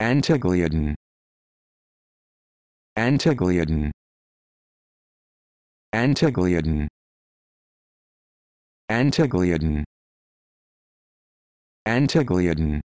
Antigliadin. Antigliadin. Antigliadin. Antigliadin. Antigliadin.